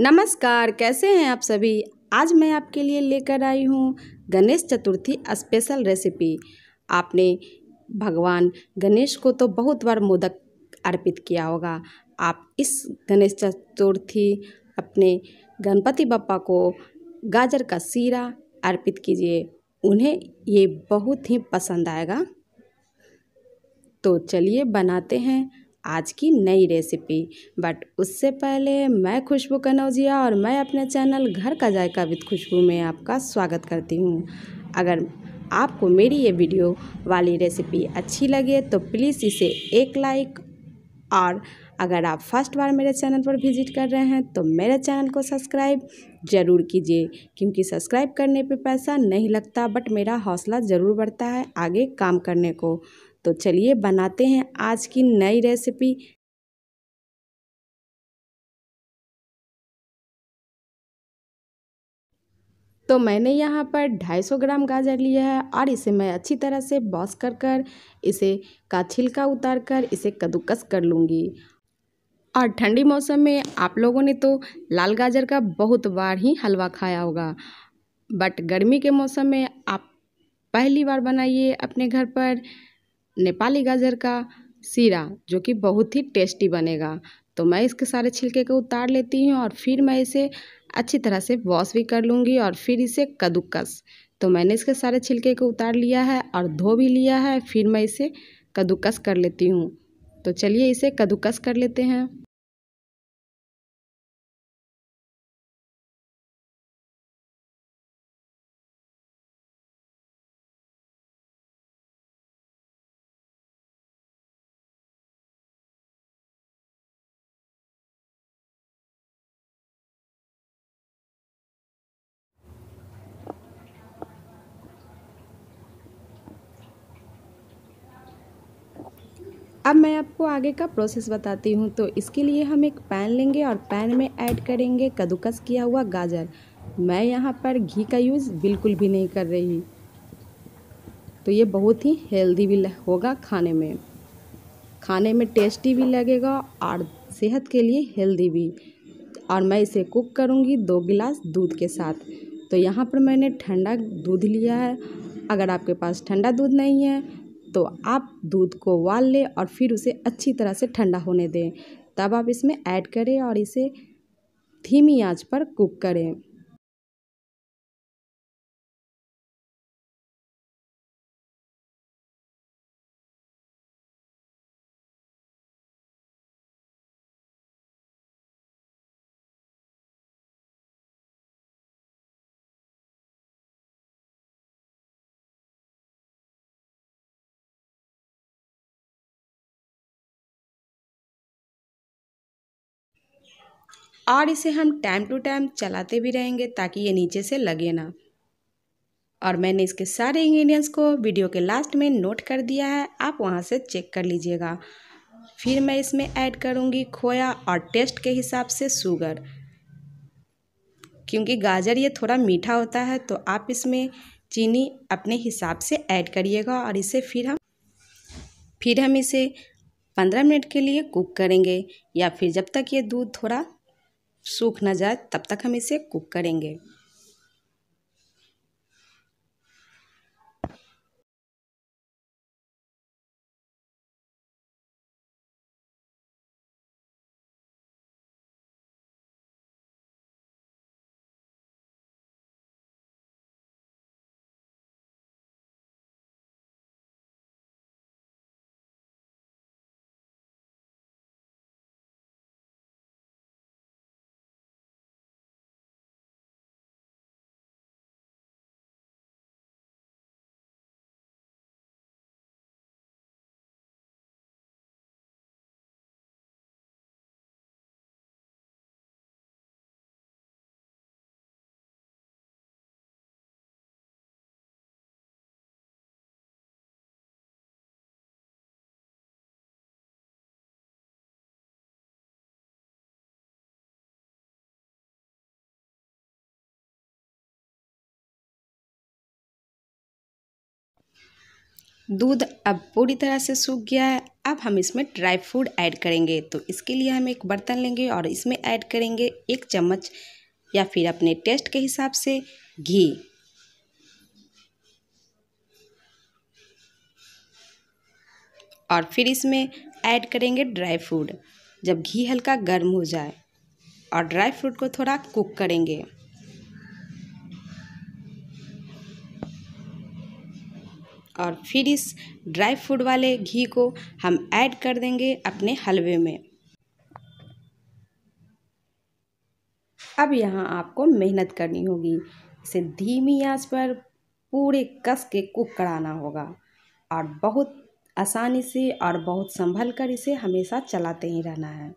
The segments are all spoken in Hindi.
नमस्कार कैसे हैं आप सभी आज मैं आपके लिए लेकर आई हूँ गणेश चतुर्थी स्पेशल रेसिपी आपने भगवान गणेश को तो बहुत बार मोदक अर्पित किया होगा आप इस गणेश चतुर्थी अपने गणपति बप्पा को गाजर का सीरा अर्पित कीजिए उन्हें ये बहुत ही पसंद आएगा तो चलिए बनाते हैं आज की नई रेसिपी बट उससे पहले मैं खुशबू कनौजिया और मैं अपने चैनल घर का जायका विद खुशबू में आपका स्वागत करती हूँ अगर आपको मेरी ये वीडियो वाली रेसिपी अच्छी लगे तो प्लीज़ इसे एक लाइक और अगर आप फर्स्ट बार मेरे चैनल पर विजिट कर रहे हैं तो मेरे चैनल को सब्सक्राइब ज़रूर कीजिए क्योंकि सब्सक्राइब करने पे पैसा नहीं लगता बट मेरा हौसला ज़रूर बढ़ता है आगे काम करने को तो चलिए बनाते हैं आज की नई रेसिपी तो मैंने यहाँ पर 250 ग्राम गाजर लिया है और इसे मैं अच्छी तरह से बॉस कर कर इसे का छिलका उतार कर इसे कद्दूकस कर लूँगी और ठंडी मौसम में आप लोगों ने तो लाल गाजर का बहुत बार ही हलवा खाया होगा बट गर्मी के मौसम में आप पहली बार बनाइए अपने घर पर नेपाली गाजर का सीरा जो कि बहुत ही टेस्टी बनेगा तो मैं इसके सारे छिलके को उतार लेती हूँ और फिर मैं इसे अच्छी तरह से वॉश भी कर लूँगी और फिर इसे कद्दूकस तो मैंने इसके सारे छिलके को उतार लिया है और धो भी लिया है फिर मैं इसे कद्दूकस कर लेती हूँ तो चलिए इसे कद्दूकस कर लेते हैं अब मैं आपको आगे का प्रोसेस बताती हूँ तो इसके लिए हम एक पैन लेंगे और पैन में ऐड करेंगे कद्दूकस किया हुआ गाजर मैं यहाँ पर घी का यूज़ बिल्कुल भी नहीं कर रही तो ये बहुत ही हेल्दी भी होगा खाने में खाने में टेस्टी भी लगेगा और सेहत के लिए हेल्दी भी और मैं इसे कुक करूँगी दो गिलास दूध के साथ तो यहाँ पर मैंने ठंडा दूध लिया है अगर आपके पास ठंडा दूध नहीं है तो आप दूध को उबाल लें और फिर उसे अच्छी तरह से ठंडा होने दें तब आप इसमें ऐड करें और इसे धीमी आंच पर कुक करें और इसे हम टाइम टू टाइम चलाते भी रहेंगे ताकि ये नीचे से लगे ना और मैंने इसके सारे इंग्रेडिएंट्स को वीडियो के लास्ट में नोट कर दिया है आप वहाँ से चेक कर लीजिएगा फिर मैं इसमें ऐड करूँगी खोया और टेस्ट के हिसाब से शुगर क्योंकि गाजर ये थोड़ा मीठा होता है तो आप इसमें चीनी अपने हिसाब से ऐड करिएगा और इसे फिर हम फिर हम इसे पंद्रह मिनट के लिए कुक करेंगे या फिर जब तक ये दूध थोड़ा सूख ना जाए तब तक हम इसे कुक करेंगे दूध अब पूरी तरह से सूख गया है अब हम इसमें ड्राई फ्रूट ऐड करेंगे तो इसके लिए हम एक बर्तन लेंगे और इसमें ऐड करेंगे एक चम्मच या फिर अपने टेस्ट के हिसाब से घी और फिर इसमें ऐड करेंगे ड्राई फ्रूट जब घी हल्का गर्म हो जाए और ड्राई फ्रूट को थोड़ा कुक करेंगे और फिर इस ड्राई फ्रूट वाले घी को हम ऐड कर देंगे अपने हलवे में अब यहाँ आपको मेहनत करनी होगी इसे धीमी आंच पर पूरे कस के कुक कराना होगा और बहुत आसानी से और बहुत संभल कर इसे हमेशा चलाते ही रहना है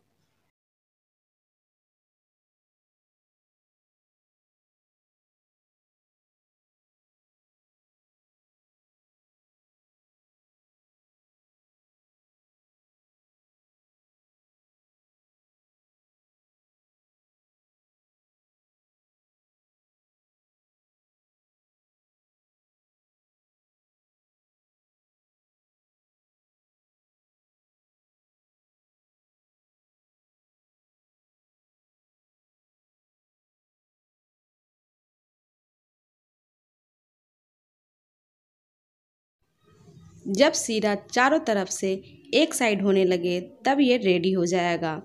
जब सीरा चारों तरफ से एक साइड होने लगे तब ये रेडी हो जाएगा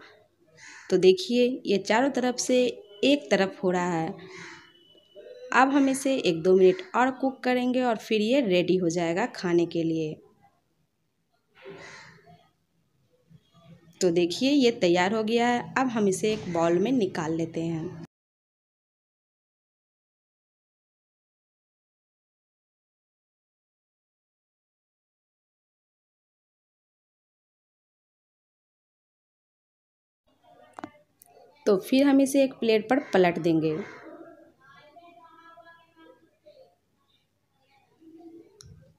तो देखिए ये चारों तरफ से एक तरफ हो रहा है अब हम इसे एक दो मिनट और कुक करेंगे और फिर ये रेडी हो जाएगा खाने के लिए तो देखिए ये तैयार हो गया है अब हम इसे एक बॉल में निकाल लेते हैं तो फिर हम इसे एक प्लेट पर पलट देंगे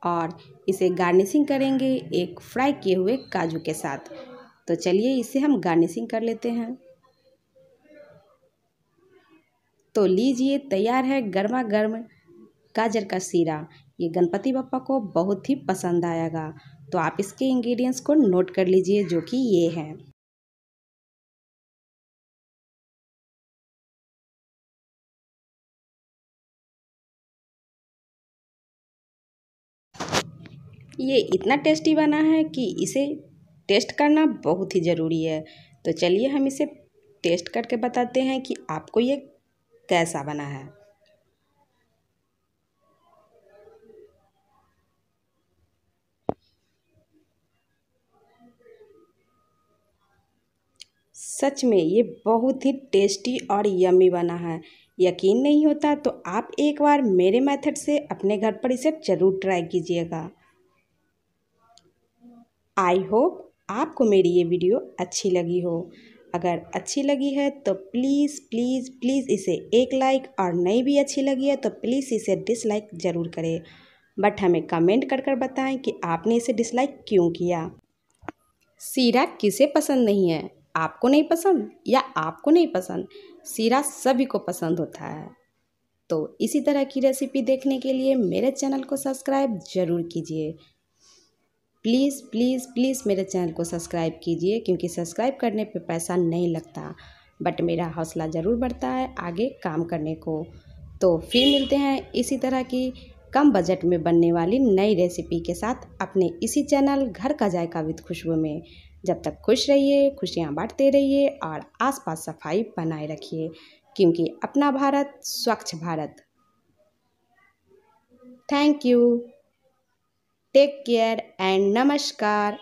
और इसे गार्निशिंग करेंगे एक फ्राई किए हुए काजू के साथ तो चलिए इसे हम गार्निशिंग कर लेते हैं तो लीजिए तैयार है गर्मा गर्म गाजर का सीरा ये गणपति बप्पा को बहुत ही पसंद आएगा तो आप इसके इंग्रेडिएंट्स को नोट कर लीजिए जो कि ये हैं ये इतना टेस्टी बना है कि इसे टेस्ट करना बहुत ही ज़रूरी है तो चलिए हम इसे टेस्ट करके बताते हैं कि आपको ये कैसा बना है सच में ये बहुत ही टेस्टी और यमी बना है यकीन नहीं होता तो आप एक बार मेरे मेथड से अपने घर पर इसे ज़रूर ट्राई कीजिएगा आई होप आपको मेरी ये वीडियो अच्छी लगी हो अगर अच्छी लगी है तो प्लीज़ प्लीज़ प्लीज़ इसे एक लाइक और नहीं भी अच्छी लगी है तो प्लीज़ इसे डिसलाइक ज़रूर करें बट हमें कमेंट कर कर बताएँ कि आपने इसे डिसलाइक क्यों किया सीरा किसे पसंद नहीं है आपको नहीं पसंद या आपको नहीं पसंद सीरा सभी को पसंद होता है तो इसी तरह की रेसिपी देखने के लिए मेरे चैनल को सब्सक्राइब ज़रूर कीजिए प्लीज़ प्लीज़ प्लीज़ मेरे चैनल को सब्सक्राइब कीजिए क्योंकि सब्सक्राइब करने पे पैसा नहीं लगता बट मेरा हौसला ज़रूर बढ़ता है आगे काम करने को तो फिर मिलते हैं इसी तरह की कम बजट में बनने वाली नई रेसिपी के साथ अपने इसी चैनल घर का जायका विद खुशबू में जब तक खुश रहिए खुशियाँ बांटते रहिए और आसपास सफाई बनाए रखिए क्योंकि अपना भारत स्वच्छ Bharat thank you Take care and Namaskar.